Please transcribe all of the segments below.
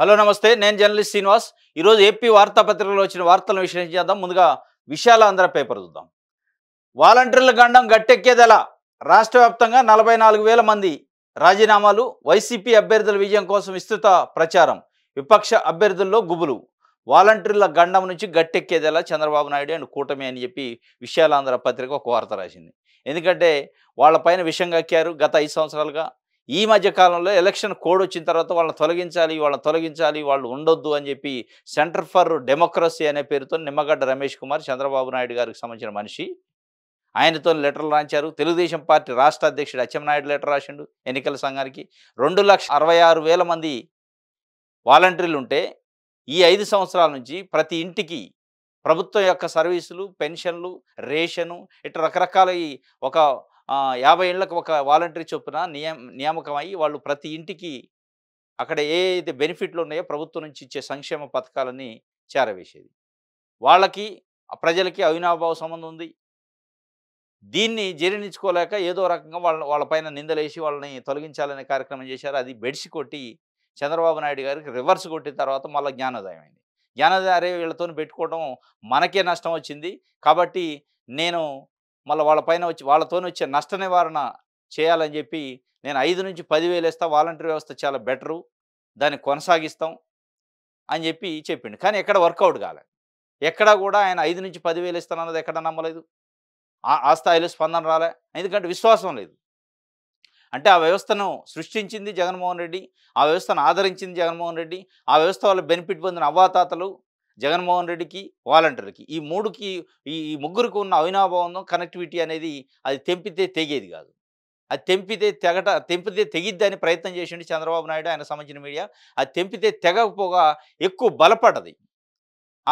hello నమస్తే నేను journalist Srinivas ఈరోజు ఏపీ వార్తాపత్రికలో వచ్చిన వార్తలను విశ్లేషించేద్దాం ముందుగా విశాల ఆంధ్ర పేపర్ చూద్దాం వాలంటీర్ల గండం గట్టెక్కేదెలా రాష్ట్ర వ్యాప్తంగా నలభై నాలుగు వేల మంది రాజీనామాలు వైసీపీ అభ్యర్థుల విజయం కోసం విస్తృత ప్రచారం విపక్ష అభ్యర్థుల్లో గుబులు వాలంటీర్ల గండం నుంచి గట్టెక్కేదెలా చంద్రబాబు నాయుడు అండ్ కూటమి అని చెప్పి విశాలాంధ్ర పత్రిక ఒక వార్త రాసింది ఎందుకంటే వాళ్ళ పైన విషంగా ఎక్కారు గత ఐదు సంవత్సరాలుగా ఈ మధ్య కాలంలో ఎలక్షన్ కోడ్ వచ్చిన తర్వాత వాళ్ళని తొలగించాలి వాళ్ళని తొలగించాలి వాళ్ళు ఉండొద్దు అని చెప్పి సెంటర్ ఫర్ డెమోక్రసీ అనే పేరుతో నిమ్మగడ్డ రమేష్ కుమార్ చంద్రబాబు నాయుడు గారికి సంబంధించిన మనిషి ఆయనతో లెటర్లు రాంచారు తెలుగుదేశం పార్టీ రాష్ట్ర అధ్యక్షుడు అచ్చెన్నాయుడు లెటర్ రాసిండు ఎన్నికల సంఘానికి రెండు లక్ష అరవై ఆరు వేల మంది వాలంటీర్లు ఉంటే ఈ ఐదు సంవత్సరాల నుంచి ప్రతి ఇంటికి ప్రభుత్వం యొక్క సర్వీసులు పెన్షన్లు రేషను ఇట్లా రకరకాల ఒక యాభై ఏళ్ళకు ఒక వాలంటరీ చొప్పున నియమ అయ్యి వాళ్ళు ప్రతి ఇంటికి అక్కడ ఏ అయితే బెనిఫిట్లు ఉన్నాయో ప్రభుత్వం నుంచి ఇచ్చే సంక్షేమ పథకాలని చేరవేసేది వాళ్ళకి ప్రజలకి అవినాభావ సంబంధం ఉంది దీన్ని జీర్ణించుకోలేక ఏదో రకంగా వాళ్ళ వాళ్ళపైన నిందలేసి వాళ్ళని తొలగించాలనే కార్యక్రమం చేశారు అది బెడిసి కొట్టి చంద్రబాబు నాయుడు గారికి రివర్స్ కొట్టిన తర్వాత మళ్ళీ జ్ఞానోదయం అయింది జ్ఞానోదయం అరే వీళ్ళతో పెట్టుకోవడం మనకే నష్టం వచ్చింది కాబట్టి నేను మళ్ళీ వాళ్ళపైన వచ్చి వాళ్ళతోనే వచ్చే నష్ట నివారణ చేయాలని చెప్పి నేను ఐదు నుంచి పదివేలు వేస్తా వాలంటీర్ వ్యవస్థ చాలా బెటరు దాన్ని కొనసాగిస్తాం అని చెప్పి చెప్పిండు కానీ ఎక్కడ వర్కౌట్ కాలేదు ఎక్కడా కూడా ఆయన ఐదు నుంచి పదివేలు ఇస్తానన్నది ఎక్కడ నమ్మలేదు ఆ స్థాయిలో స్పందన రాలే ఎందుకంటే విశ్వాసం లేదు అంటే ఆ వ్యవస్థను సృష్టించింది జగన్మోహన్ రెడ్డి ఆ వ్యవస్థను ఆదరించింది జగన్మోహన్ రెడ్డి ఆ వ్యవస్థ వల్ల బెనిఫిట్ పొందిన అవ్వాతాతలు జగన్మోహన్ రెడ్డికి వాలంటీర్కి ఈ మూడుకి ఈ ముగ్గురికి ఉన్న అవినాభావం కనెక్టివిటీ అనేది అది తెంపితే తెగేది కాదు అది తెంపితే తెగట తెంపితే తెగిద్దని ప్రయత్నం చేసిండు చంద్రబాబు నాయుడు ఆయన సంబంధించిన మీడియా అది తెంపితే తెగకపోగా ఎక్కువ బలపడ్డది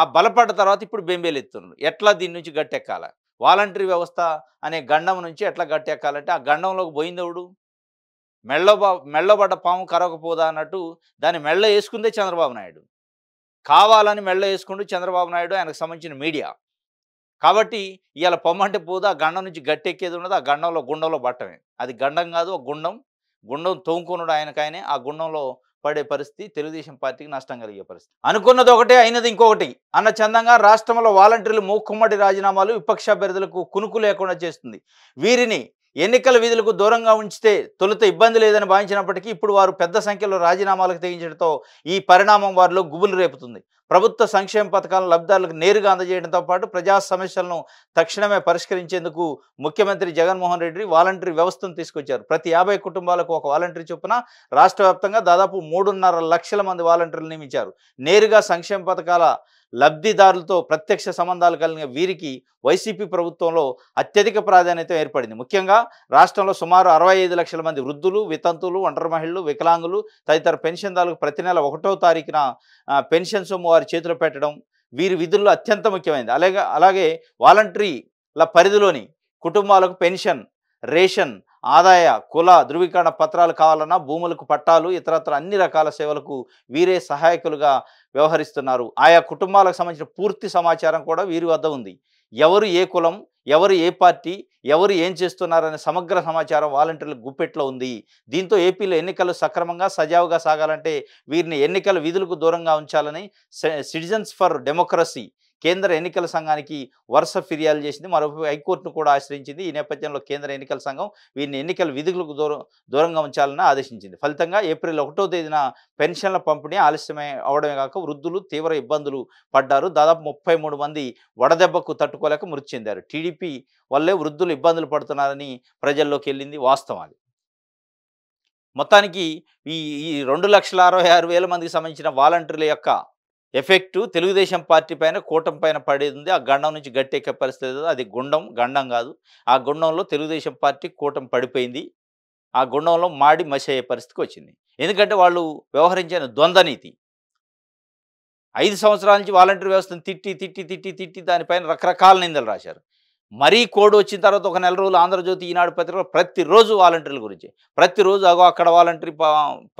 ఆ బలపడ్డ తర్వాత ఇప్పుడు బెంబేలెత్తున్నారు ఎట్లా దీని నుంచి గట్టెక్కాల వాలంటరీ వ్యవస్థ అనే గండం నుంచి ఎట్లా గట్టెక్కాలంటే ఆ గండంలోకి పోయిందవుడు మెళ్ళబ మెళ్ళబడ్డ పాము కరవకపోదా అన్నట్టు దాన్ని మెళ్ళ వేసుకుందే చంద్రబాబు నాయుడు కావాలని మెళ్ళ వేసుకుంటూ చంద్రబాబు నాయుడు ఆయనకు సంబంధించిన మీడియా కాబట్టి ఇవాళ పొమ్మంటే పోదు ఆ గండం నుంచి గట్టెక్కేది ఉన్నది ఆ గండంలో గుండంలో పట్టమే అది గండం కాదు ఆ గుండం గుండం తోముకున్నాడు ఆయనకాయనే ఆ గుండంలో పడే పరిస్థితి తెలుగుదేశం పార్టీకి నష్టం కలిగే పరిస్థితి అనుకున్నది ఒకటే అయినది ఇంకొకటి అన్న చందంగా రాష్ట్రంలో వాలంటీర్లు మూకుమ్మడి రాజీనామాలు విపక్ష అభ్యర్థులకు కునుకు లేకుండా చేస్తుంది వీరిని ఎన్నికల విధులకు దూరంగా ఉంచితే తొలుత ఇబ్బంది లేదని భావించినప్పటికీ ఇప్పుడు వారు పెద్ద సంఖ్యలో రాజీనామాలకు తెగించడంతో ఈ పరిణామం వారిలో గుబులు రేపుతుంది ప్రభుత్వ సంక్షేమ పథకాలను లబ్ధాలకు నేరుగా అందజేయడంతో పాటు ప్రజా సమస్యలను తక్షణమే పరిష్కరించేందుకు ముఖ్యమంత్రి జగన్మోహన్ రెడ్డి వాలంటరీ వ్యవస్థను తీసుకొచ్చారు ప్రతి యాభై కుటుంబాలకు ఒక వాలంటరీ చొప్పున రాష్ట్ర దాదాపు మూడున్నర లక్షల మంది వాలంటీర్లు నియమించారు నేరుగా సంక్షేమ పథకాల లబ్ధిదారులతో ప్రత్యక్ష సంబంధాలు కలిగిన వీరికి వైసీపీ ప్రభుత్వంలో అత్యధిక ప్రాధాన్యత ఏర్పడింది ముఖ్యంగా రాష్ట్రంలో సుమారు అరవై లక్షల మంది వృద్ధులు వితంతులు ఒంటరి మహిళలు వికలాంగులు తదితర పెన్షన్దారులకు ప్రతి నెల ఒకటో తారీఖున పెన్షన్ సొమ్ము వారి చేతిలో పెట్టడం వీరి విధుల్లో అత్యంత ముఖ్యమైనది అలాగే అలాగే వాలంటరీల పరిధిలోని కుటుంబాలకు పెన్షన్ రేషన్ ఆదాయ కుల ధృవీకరణ పత్రాలు కావాలన్నా భూములకు పట్టాలు ఇతరత్ర అన్ని రకాల సేవలకు వీరే సహాయకులుగా వ్యవహరిస్తున్నారు ఆయా కుటుంబాలకు సంబంధించిన పూర్తి సమాచారం కూడా వీరి వద్ద ఉంది ఎవరు ఏ కులం ఎవరు ఏ పార్టీ ఎవరు ఏం చేస్తున్నారనే సమగ్ర సమాచారం వాలంటీర్ల గుప్పెట్లో ఉంది దీంతో ఏపీలో ఎన్నికలు సక్రమంగా సజావుగా సాగాలంటే వీరిని ఎన్నికల విధులకు దూరంగా ఉంచాలని సిటిజన్స్ ఫర్ డెమోక్రసీ కేంద్ర ఎన్నికల సంఘానికి వరుస ఫిర్యాదు చేసింది మరో హైకోర్టును కూడా ఆశ్రయించింది ఈ నేపథ్యంలో కేంద్ర ఎన్నికల సంఘం వీరిని ఎన్నికల విధులకు దూరం దూరంగా ఉంచాలని ఆదేశించింది ఫలితంగా ఏప్రిల్ ఒకటో తేదీన పెన్షన్ల పంపిణీ ఆలస్యమే అవడమే కాక వృద్ధులు తీవ్ర ఇబ్బందులు పడ్డారు దాదాపు ముప్పై మంది వడదెబ్బకు తట్టుకోలేక మృతి చెందారు టీడీపీ వల్లే వృద్ధులు ఇబ్బందులు పడుతున్నారని ప్రజల్లోకి వెళ్ళింది వాస్తవం మొత్తానికి ఈ ఈ రెండు లక్షల అరవై ఆరు వేల మందికి సంబంధించిన వాలంటీర్ల యొక్క ఎఫెక్టు తెలుగుదేశం పార్టీ పైన కూటమి పైన పడేది ఆ గండం నుంచి గట్టెక్కే పరిస్థితి అది గుండం గండం కాదు ఆ గుండంలో తెలుగుదేశం పార్టీ కూటమి పడిపోయింది ఆ గుండంలో మాడి మసి అయ్యే పరిస్థితికి వచ్చింది ఎందుకంటే వాళ్ళు వ్యవహరించిన ద్వంద్వనీతి ఐదు సంవత్సరాల నుంచి వాలంటీర్ వ్యవస్థను తిట్టి తిట్టి తిట్టి తిట్టి దానిపైన రకరకాల నిందలు రాశారు మరీ కోడ్ వచ్చిన తర్వాత ఒక నెల రోజులు ఆంధ్రజ్యోతి ఈనాడు పత్రిక ప్రతిరోజు వాలంటీర్ల గురించి ప్రతిరోజు అగో అక్కడ వాలంటీర్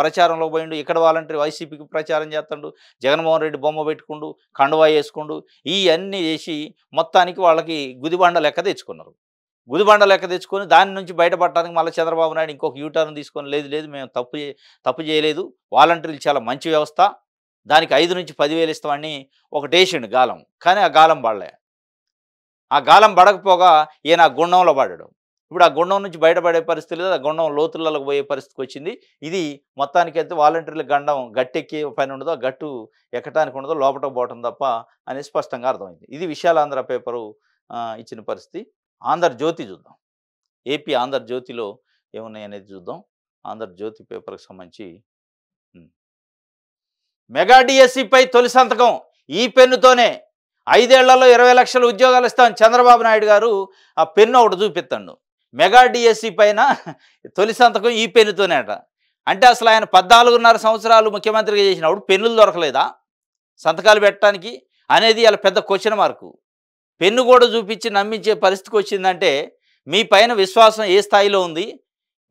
ప్రచారంలో పోయిండు ఇక్కడ వాలంటీర్ వైసీపీకి ప్రచారం చేస్తాడు జగన్మోహన్ రెడ్డి బొమ్మ పెట్టుకుండు కండువా వేసుకుండు ఇవన్నీ చేసి మొత్తానికి వాళ్ళకి గుదిబండ లెక్క తెచ్చుకున్నారు గుదిబండ లెక్క తెచ్చుకొని దాని నుంచి బయటపడటానికి మళ్ళీ చంద్రబాబు నాయుడు ఇంకొక యూటర్న్ తీసుకొని లేదు లేదు మేము తప్పు తప్పు చేయలేదు వాలంటీర్లు చాలా మంచి వ్యవస్థ దానికి ఐదు నుంచి పదివేలు ఇస్తామని ఒకటేసిండు గాలం కానీ ఆ గాలం పడలే ఆ గాలం పడకపోగా ఈయన ఆ గుండంలో పడడం ఇప్పుడు ఆ గుండం నుంచి బయటపడే పరిస్థితి లేదు ఆ గుండం లోతులలోకి పోయే పరిస్థితికి వచ్చింది ఇది మొత్తానికి అయితే వాలంటీర్ల గండం గట్టెక్కి పని ఉండదో గట్టు ఎక్కటానికి ఉండదో లోపల పోవటం తప్ప అని స్పష్టంగా అర్థమైంది ఇది విశాలాంధ్ర పేపరు ఇచ్చిన పరిస్థితి ఆంధ్రజ్యోతి చూద్దాం ఏపీ ఆంధ్రజ్యోతిలో ఏమున్నాయి అనేది చూద్దాం ఆంధ్రజ్యోతి పేపర్కి సంబంధించి మెగా డిఎస్సిపై తొలి సంతకం ఈ పెన్నుతోనే ఐదేళ్లలో ఇరవై లక్షల ఉద్యోగాలు ఇస్తాం చంద్రబాబు నాయుడు గారు ఆ పెన్ను ఒకటి చూపిస్తాడు మెగా డిఎస్సి పైన తొలి సంతకం ఈ పెన్నుతోనేట అంటే అసలు ఆయన పద్నాలుగున్నర సంవత్సరాలు ముఖ్యమంత్రిగా చేసినప్పుడు పెన్నులు దొరకలేదా సంతకాలు పెట్టడానికి అనేది ఇలా పెద్ద క్వశ్చన్ మార్కు పెన్ను కూడా చూపించి నమ్మించే పరిస్థితికి వచ్చిందంటే మీ పైన విశ్వాసం ఏ స్థాయిలో ఉంది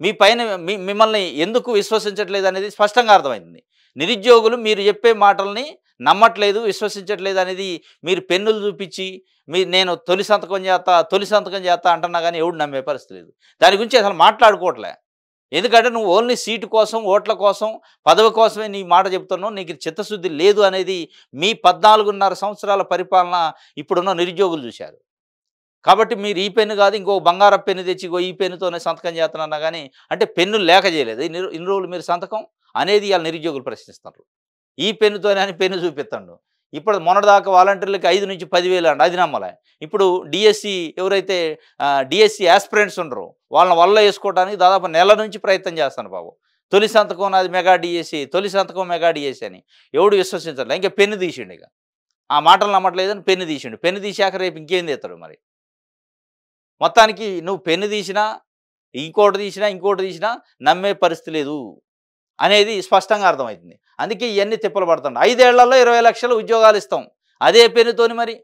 మీ పైన మిమ్మల్ని ఎందుకు విశ్వసించట్లేదు అనేది స్పష్టంగా అర్థమైంది నిరుద్యోగులు మీరు చెప్పే మాటల్ని నమ్మట్లేదు విశ్వసించట్లేదు అనేది మీరు పెన్నులు చూపించి మీ నేను తొలి సంతకం చేస్తా తొలి సంతకం చేస్తా అంటున్నా కానీ ఎవడు నమ్మే పరిస్థితి లేదు దాని గురించి అసలు మాట్లాడుకోవట్లే ఎందుకంటే నువ్వు ఓన్లీ సీటు కోసం ఓట్ల కోసం పదవి కోసమే నీ మాట చెప్తున్నావు నీకు చిత్తశుద్ధి లేదు అనేది మీ పద్నాలుగున్నర సంవత్సరాల పరిపాలన ఇప్పుడున్న నిరుద్యోగులు చూశారు కాబట్టి మీరు ఈ పెన్ను కాదు ఇంకో బంగారం పెన్ను తెచ్చి ఇంకో ఈ పెన్నుతోనే సంతకం చేస్తున్నా కానీ అంటే పెన్ను లేక చేయలేదు ఇన్ని రోజులు మీరు సంతకం అనేది వాళ్ళ నిరుద్యోగులు ప్రశ్నిస్తున్నారు ఈ పెన్నుతోనే అని పెన్ను చూపిస్తాడు ఇప్పుడు మొన్నటిదాకా వాలంటీర్లకి ఐదు నుంచి పదివేలు అండి అది నమ్మలే ఇప్పుడు డిఎస్సి e ఎవరైతే డిఎస్సి యాస్పిరెంట్స్ ఉండరు వాళ్ళని వల్ల వేసుకోవడానికి దాదాపు నెల నుంచి ప్రయత్నం చేస్తాను బాబు తొలి సంతకం అది మెగా డిఎస్సి e, తొలి సంతకం మెగా డిఎస్సి e అని ఎవడు విశ్వసించట్లే ఇంకా పెన్ను తీసిండు ఇక ఆ మాటలు నమ్మట్లేదని పెన్ను తీసిండు పెన్ను తీసాక రేపు ఇంకేం తీస్తాడు మరి మొత్తానికి నువ్వు పెన్ను తీసినా ఇంకోటి తీసినా ఇంకోటి తీసినా నమ్మే పరిస్థితి లేదు అనేది స్పష్టంగా అర్థమవుతుంది అందుకే ఇవన్నీ తిప్పలు పడుతుంది ఐదేళ్లలో ఇరవై లక్షల ఉద్యోగాలు ఇస్తాం అదే పెనుతోని మరి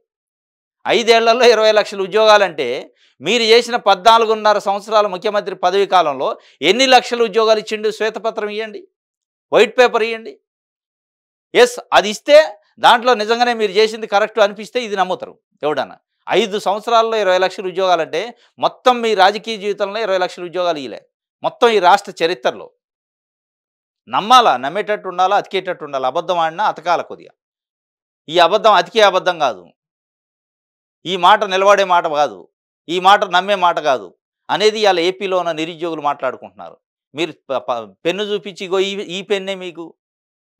ఐదేళ్లలో ఇరవై లక్షల ఉద్యోగాలంటే మీరు చేసిన పద్నాలుగున్నర సంవత్సరాల ముఖ్యమంత్రి పదవి కాలంలో ఎన్ని లక్షల ఉద్యోగాలు ఇచ్చిండు శ్వేతపత్రం ఇవ్వండి వైట్ పేపర్ ఇవ్వండి ఎస్ అది ఇస్తే దాంట్లో నిజంగానే మీరు చేసింది కరెక్ట్ అనిపిస్తే ఇది నమ్ముతారు ఎవడన్నా ఐదు సంవత్సరాల్లో ఇరవై లక్షల ఉద్యోగాలంటే మొత్తం మీ రాజకీయ జీవితంలో ఇరవై లక్షల ఉద్యోగాలు ఇవ్వలే మొత్తం ఈ రాష్ట్ర చరిత్రలో నమ్మాలా నమ్మేటట్టు ఉండాలా అతికేటట్టు ఉండాలి అబద్ధం ఆడినా అతకాల కొద్దిగా ఈ అబద్ధం అతికే అబద్ధం కాదు ఈ మాట నిలబడే మాట కాదు ఈ మాట నమ్మే మాట కాదు అనేది ఇలా ఏపీలో ఉన్న నిరుద్యోగులు మాట్లాడుకుంటున్నారు మీరు పెన్ను చూపించి ఇగో ఈ ఈ పెన్నే మీకు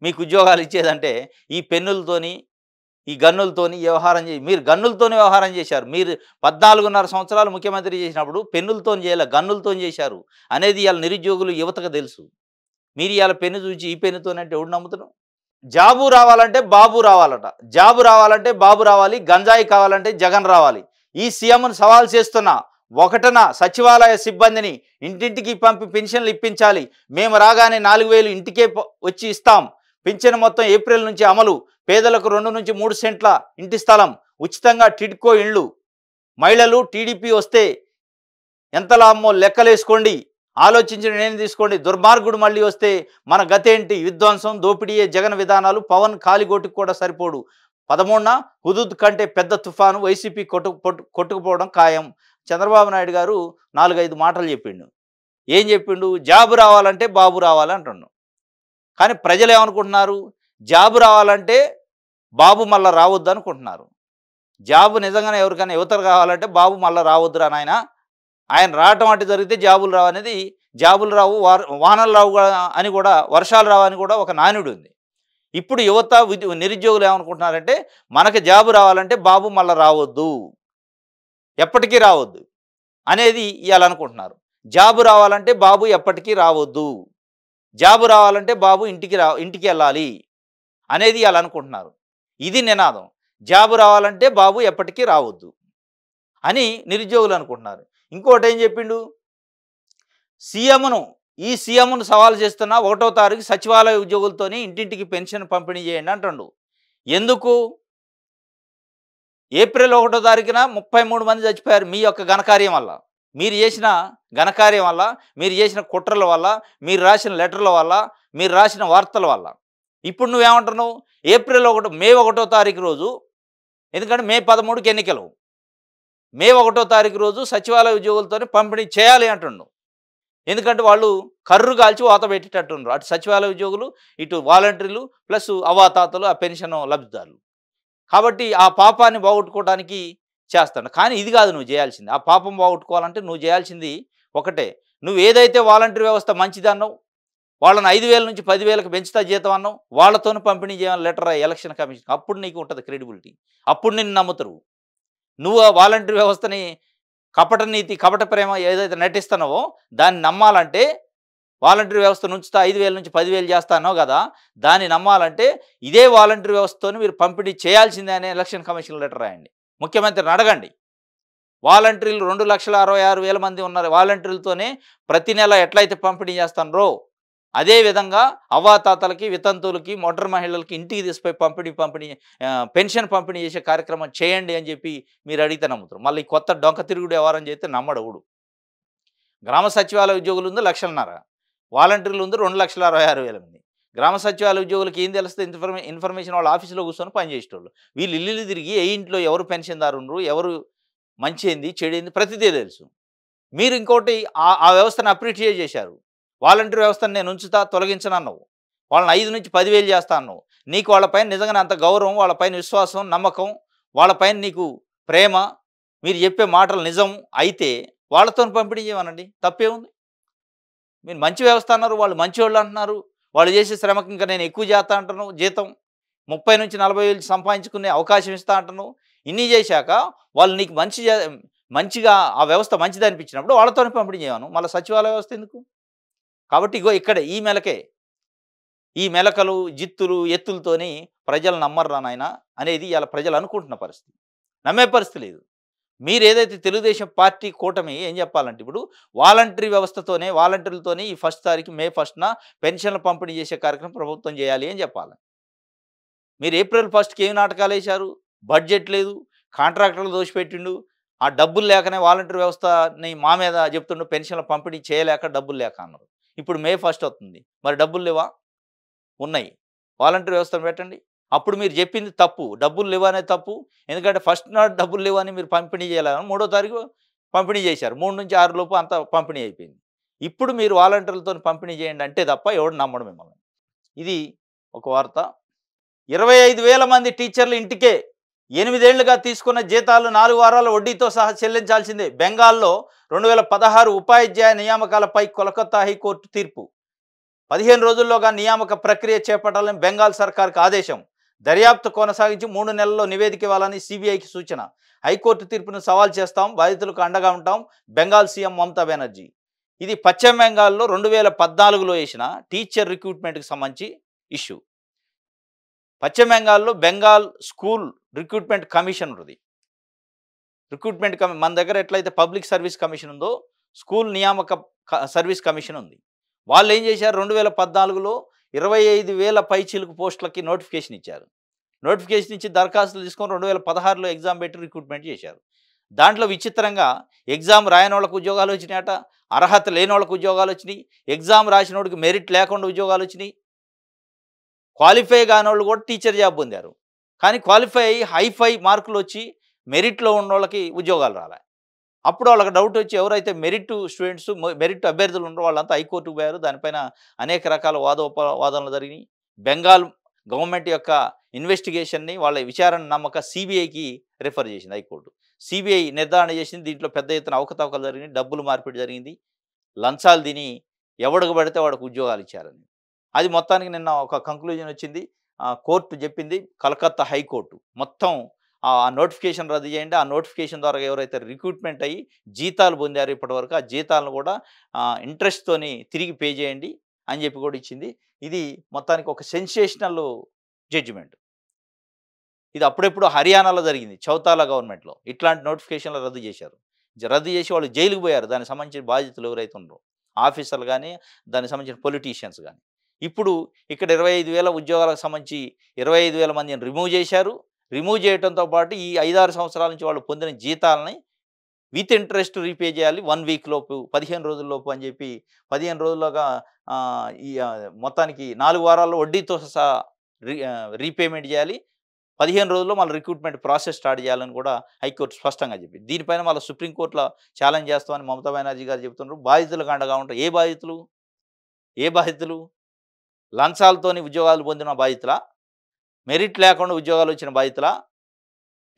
మీకు ఉద్యోగాలు ఇచ్చేదంటే ఈ పెన్నులతోని ఈ గన్నులతోని వ్యవహారం చే మీరు గన్నులతోనే వ్యవహారం చేశారు మీరు పద్నాలుగున్నర సంవత్సరాలు ముఖ్యమంత్రి చేసినప్పుడు పెన్నులతో చేయాలి గన్నులతో చేశారు అనేది ఇవాళ నిరుద్యోగులు యువతకు తెలుసు మీరు ఇవాళ పెన్ను చూసి ఈ పెన్నుతోనంటే ఎవడు నమ్ముతున్నావు జాబు రావాలంటే బాబు రావాలట జాబు రావాలంటే బాబు రావాలి గంజాయి కావాలంటే జగన్ రావాలి ఈ సీఎంను సవాల్ చేస్తున్న ఒకటన సచివాలయ సిబ్బందిని ఇంటింటికి పంపి పెన్షన్లు ఇప్పించాలి మేము రాగానే నాలుగు వేలు ఇంటికే వచ్చి ఇస్తాం పెన్షన్ మొత్తం ఏప్రిల్ నుంచి అమలు పేదలకు రెండు నుంచి మూడు సెంట్ల ఇంటి స్థలం ఉచితంగా టిడ్కో ఇండ్లు మహిళలు టీడీపీ వస్తే ఎంత లాభమో లెక్కలేసుకోండి ఆలోచించిన నేను తీసుకోండి దుర్మార్గుడు మళ్ళీ వస్తే మన గతేంటి విధ్వంసం దోపిడీయే జగన్ విధానాలు పవన్ కాలిగోటుకు కూడా సరిపోడు పదమూడున హుదుద్ కంటే పెద్ద తుఫాను వైసీపీ కొట్టు కొట్టుకుపోవడం ఖాయం చంద్రబాబు నాయుడు గారు నాలుగైదు మాటలు చెప్పిండు ఏం చెప్పిండు జాబు రావాలంటే బాబు రావాలి అంటున్నాడు కానీ ప్రజలు ఏమనుకుంటున్నారు జాబు రావాలంటే బాబు మళ్ళీ రావద్దు అనుకుంటున్నారు జాబు నిజంగానే ఎవరికైనా యువతకు కావాలంటే బాబు మళ్ళీ రావద్దురా నాయన ఆయన రావటం అంటే జరిగితే జాబులు రావు అనేది జాబులు రావు వాహనాలు రావు అని కూడా వర్షాలు రావు అని కూడా ఒక నానుడు ఉంది ఇప్పుడు యువత నిరుద్యోగులు ఏమనుకుంటున్నారంటే మనకు జాబు రావాలంటే బాబు మళ్ళీ రావద్దు ఎప్పటికీ రావద్దు అనేది ఇవ్వాలనుకుంటున్నారు జాబు రావాలంటే బాబు ఎప్పటికీ రావద్దు జాబు రావాలంటే బాబు ఇంటికి రా ఇంటికి వెళ్ళాలి అనేది అనుకుంటున్నారు ఇది నినాదం జాబు రావాలంటే బాబు ఎప్పటికీ రావద్దు అని నిరుద్యోగులు అనుకుంటున్నారు ఇంకోటి ఏం చెప్పిండు సీఎంను ఈ సీఎంను సవాల్ చేస్తున్న ఒకటో తారీఖు సచివాలయ ఉద్యోగులతోనే ఇంటింటికి పెన్షన్ పంపిణీ చేయండి అంటుండు ఎందుకు ఏప్రిల్ ఒకటో తారీఖున ముప్పై మూడు మంది చచ్చిపోయారు మీ యొక్క ఘనకార్యం వల్ల మీరు చేసిన ఘనకార్యం వల్ల మీరు చేసిన కుట్రల వల్ల మీరు రాసిన లెటర్ల వల్ల మీరు రాసిన వార్తల వల్ల ఇప్పుడు నువ్వేమంటున్నావు ఏప్రిల్ ఒకటో మే ఒకటో తారీఖు రోజు ఎందుకంటే మే పదమూడుకి ఎన్నికలు మే ఒకటో తారీఖు రోజు సచివాలయ ఉద్యోగులతో పంపిణీ చేయాలి అంటుండు ఎందుకంటే వాళ్ళు కర్రు కాల్చి వాత పెట్టేటట్టున్నారు అటు సచివాలయ ఉద్యోగులు ఇటు వాలంటీర్లు ప్లస్ అవాతాతలు ఆ పెన్షన్ లబ్ధిదారులు కాబట్టి ఆ పాపాన్ని బాగుట్టుకోవడానికి చేస్తాడు కానీ ఇది కాదు నువ్వు చేయాల్సింది ఆ పాపం బాగొట్టుకోవాలంటే నువ్వు చేయాల్సింది ఒకటే నువ్వు ఏదైతే వాలంటీర్ వ్యవస్థ మంచిది అన్నావు వాళ్ళని ఐదు వేల నుంచి పదివేలకు పెంచుతా జీతం అన్నావు వాళ్ళతోనే పంపిణీ చేయాలని లెటర్ ఎలక్షన్ కమిషన్ అప్పుడు నీకు ఉంటుంది క్రెడిబిలిటీ అప్పుడు నిన్ను నమ్ముతారు నువ్వు ఆ వాలంటీర్ వ్యవస్థని కపట నీతి కపట ప్రేమ ఏదైతే నటిస్తున్నావో దాన్ని నమ్మాలంటే వాలంటీర్ వ్యవస్థ నుంచుతా ఐదు వేల నుంచి పదివేలు చేస్తానో కదా దాన్ని నమ్మాలంటే ఇదే వాలంటీర్ వ్యవస్థతో మీరు పంపిణీ చేయాల్సిందే అనే ఎలక్షన్ కమిషన్ లెటర్ రాయండి ముఖ్యమంత్రిని అడగండి వాలంటీర్లు రెండు లక్షల అరవై ఆరు వేల మంది ఉన్నారు వాలంటీర్లతోనే ప్రతి నెల ఎట్లయితే పంపిణీ చేస్తానో అదేవిధంగా అవ్వాతాతలకి వితంతువులకి మోటార్ మహిళలకి ఇంటికి తీసిపోయి పంపిణీ పంపిణీ పెన్షన్ పంపిణీ చేసే కార్యక్రమం చేయండి అని చెప్పి మీరు అడిగితే నమ్ముతారు మళ్ళీ కొత్త డొంక తిరుగుడు వ్యవహారం చేస్తే నమ్మడవుడు గ్రామ సచివాలయ ఉద్యోగులు ఉంది లక్షలన్నర వాలంటీర్లు ఉంది రెండు లక్షల అరవై ఆరు వేల మంది గ్రామ సచివాలయ ఉద్యోగులకు ఏం తెలిస్తే ఇన్ఫర్మే ఇన్ఫర్మేషన్ వాళ్ళ ఆఫీసులో కూర్చొని పనిచేసేటోళ్ళు వీళ్ళు ఇల్లు తిరిగి ఏ ఇంట్లో ఎవరు పెన్షన్దారు ఉండరు ఎవరు మంచి ఏంది చెడేంది ప్రతిదే తెలుసు మీరు ఇంకోటి ఆ వ్యవస్థను అప్రిషియేట్ చేశారు వాలంటీర్ వ్యవస్థను నేను ఉంచుతా తొలగించనన్నావు వాళ్ళని ఐదు నుంచి పదివేలు చేస్తాను నీకు వాళ్ళపైన నిజంగానే అంత గౌరవం వాళ్ళపైన విశ్వాసం నమ్మకం వాళ్ళపైన నీకు ప్రేమ మీరు చెప్పే మాటలు నిజం అయితే వాళ్ళతో పంపిణీ చేయమనండి తప్పేముంది మీరు మంచి వ్యవస్థ అన్నారు వాళ్ళు మంచివాళ్ళు అంటున్నారు వాళ్ళు చేసే శ్రమకి ఇంకా నేను ఎక్కువ చేస్తా అంటాను జీతం ముప్పై నుంచి నలభై వేలు సంపాదించుకునే అవకాశం ఇస్తా అంటాను ఇన్ని చేశాక వాళ్ళు నీకు మంచి మంచిగా ఆ వ్యవస్థ మంచిది అనిపించినప్పుడు వాళ్ళతోనే పంపిణీ చేయను మళ్ళీ సచివాలయ వ్యవస్థ ఎందుకు కాబట్టి ఇగో ఇక్కడ ఈ మెలకే ఈ మెలకలు జిత్తులు ఎత్తులతోని ప్రజలు నమ్మర్రా నాయన అనేది ఇలా ప్రజలు అనుకుంటున్న పరిస్థితి నమ్మే పరిస్థితి లేదు మీరు ఏదైతే తెలుగుదేశం పార్టీ కూటమి ఏం చెప్పాలంటే ఇప్పుడు వాలంటరీ వ్యవస్థతోనే వాలంటీర్లతోనే ఈ ఫస్ట్ తారీఖు మే ఫస్ట్న పెన్షన్లు పంపిణీ చేసే కార్యక్రమం ప్రభుత్వం చేయాలి అని చెప్పాలి మీరు ఏప్రిల్ ఫస్ట్కి ఏమి నాటకాలు వేశారు బడ్జెట్ లేదు కాంట్రాక్టర్లు దోషిపెట్టిండు ఆ డబ్బులు లేకనే వాలంటీర్ వ్యవస్థని మా మీద చెప్తుండు పెన్షన్ల పంపిణీ చేయలేక డబ్బులు లేక అన్నారు ఇప్పుడు మే ఫస్ట్ అవుతుంది మరి డబ్బులు లేవా ఉన్నాయి వాలంటీర్ వ్యవస్థను పెట్టండి అప్పుడు మీరు చెప్పింది తప్పు డబ్బులు లేవనే తప్పు ఎందుకంటే ఫస్ట్ నాడు డబ్బులు లేవని మీరు పంపిణీ చేయాలని మూడో తారీఖు పంపిణీ చేశారు మూడు నుంచి ఆరు లోపు అంత పంపిణీ అయిపోయింది ఇప్పుడు మీరు వాలంటీర్లతో పంపిణీ చేయండి అంటే తప్ప ఎవడు నమ్మడం మిమ్మల్ని ఇది ఒక వార్త ఇరవై మంది టీచర్లు ఇంటికే ఎనిమిదేళ్లుగా తీసుకున్న జీతాలు నాలుగు వారాల వడ్డీతో సహా చెల్లించాల్సిందే బెంగాల్లో రెండు వేల పదహారు ఉపాధ్యాయ నియామకాలపై కొలకత్తా హైకోర్టు తీర్పు పదిహేను రోజుల్లోగా నియామక ప్రక్రియ చేపట్టాలని బెంగాల్ సర్కార్కు ఆదేశం దర్యాప్తు కొనసాగించి మూడు నెలల్లో నివేదిక ఇవ్వాలని సిబిఐకి సూచన హైకోర్టు తీర్పును సవాల్ చేస్తాం బాధితులకు అండగా ఉంటాం బెంగాల్ సీఎం మమతా బెనర్జీ ఇది పశ్చిమ బెంగాల్లో రెండు వేల పద్నాలుగులో వేసిన టీచర్ రిక్రూట్మెంట్కి సంబంధించి ఇష్యూ పశ్చిమ బెంగాల్లో బెంగాల్ స్కూల్ రిక్రూట్మెంట్ కమిషన్ ఉంటుంది రిక్రూట్మెంట్ కమి మన దగ్గర ఎట్లయితే పబ్లిక్ సర్వీస్ కమిషన్ ఉందో స్కూల్ నియామక సర్వీస్ కమిషన్ ఉంది వాళ్ళు ఏం చేశారు రెండు వేల పద్నాలుగులో ఇరవై ఐదు వేల పైచీలకు పోస్టులకి నోటిఫికేషన్ ఇచ్చారు నోటిఫికేషన్ ఇచ్చి దరఖాస్తులు తీసుకొని రెండు వేల పదహారులో ఎగ్జామ్ పెట్టి రిక్రూట్మెంట్ చేశారు దాంట్లో విచిత్రంగా ఎగ్జామ్ రాయని వాళ్ళకు ఉద్యోగాలు వచ్చినాయట అర్హత లేని వాళ్ళకు ఉద్యోగాలు వచ్చినాయి ఎగ్జామ్ రాసిన వాడికి మెరిట్ లేకుండా ఉద్యోగాలు వచ్చినాయి క్వాలిఫై కాని వాళ్ళు కూడా టీచర్ జాబ్ పొందారు కానీ క్వాలిఫై అయ్యి హైఫై మార్కులు వచ్చి మెరిట్లో ఉన్న వాళ్ళకి ఉద్యోగాలు రాలే అప్పుడు వాళ్ళకి డౌట్ వచ్చి ఎవరైతే మెరిట్ స్టూడెంట్స్ మెరిట్ అభ్యర్థులు ఉన్న వాళ్ళంతా హైకోర్టుకు పోయారు దానిపైన అనేక రకాల వాదోప వాదనలు జరిగినాయి బెంగాల్ గవర్నమెంట్ యొక్క ఇన్వెస్టిగేషన్ని వాళ్ళ విచారణ నమ్మక సిబిఐకి రిఫర్ చేసింది హైకోర్టు సిబిఐ నిర్ధారణ చేసింది దీంట్లో పెద్ద ఎత్తున అవకతవకలు జరిగినాయి డబ్బులు మార్పిడి జరిగింది లంచాలు తిని ఎవడకు పడితే వాడికి ఉద్యోగాలు ఇచ్చారని అది మొత్తానికి నిన్న ఒక కంక్లూజన్ వచ్చింది కోర్టు చెప్పింది కలకత్తా హైకోర్టు మొత్తం ఆ నోటిఫికేషన్ రద్దు చేయండి ఆ నోటిఫికేషన్ ద్వారా ఎవరైతే రిక్రూట్మెంట్ అయ్యి జీతాలు పొందారు ఇప్పటివరకు ఆ జీతాలను కూడా ఇంట్రెస్ట్తోని తిరిగి పే చేయండి అని చెప్పి కూడా ఇచ్చింది ఇది మొత్తానికి ఒక సెన్సేషనల్ జడ్జిమెంట్ ఇది అప్పుడెప్పుడు హర్యానాలో జరిగింది చౌతాల గవర్నమెంట్లో ఇట్లాంటి నోటిఫికేషన్లు రద్దు చేశారు రద్దు చేసి వాళ్ళు జైలుకు పోయారు దానికి సంబంధించిన బాధ్యతలు ఎవరైతే ఉన్నారో ఆఫీసర్లు కానీ దానికి సంబంధించిన పొలిటీషియన్స్ కానీ ఇప్పుడు ఇక్కడ ఇరవై ఐదు వేల ఉద్యోగాలకు సంబంధించి ఇరవై ఐదు వేల మందిని రిమూవ్ చేశారు రిమూవ్ చేయడంతో పాటు ఈ ఐదారు సంవత్సరాల నుంచి వాళ్ళు పొందిన జీతాలని విత్ ఇంట్రెస్ట్ రీపే చేయాలి వన్ వీక్ లోపు పదిహేను రోజుల్లోపు అని చెప్పి పదిహేను రోజుల్లోగా ఈ మొత్తానికి నాలుగు వారాల్లో వడ్డీతో సహా రీపేమెంట్ చేయాలి పదిహేను రోజుల్లో మళ్ళీ రిక్రూట్మెంట్ ప్రాసెస్ స్టార్ట్ చేయాలని కూడా హైకోర్టు స్పష్టంగా చెప్పింది దీనిపైన మళ్ళీ సుప్రీంకోర్టులో ఛాలెంజ్ చేస్తామని మమతా బెనర్జీ గారు చెబుతున్నారు బాధితుల అండగా ఉంటారు ఏ బాధితులు ఏ బాధితులు లంచాలతోని ఉద్యోగాలు పొందిన బాధితుల మెరిట్ లేకుండా ఉద్యోగాలు వచ్చిన బాధితుల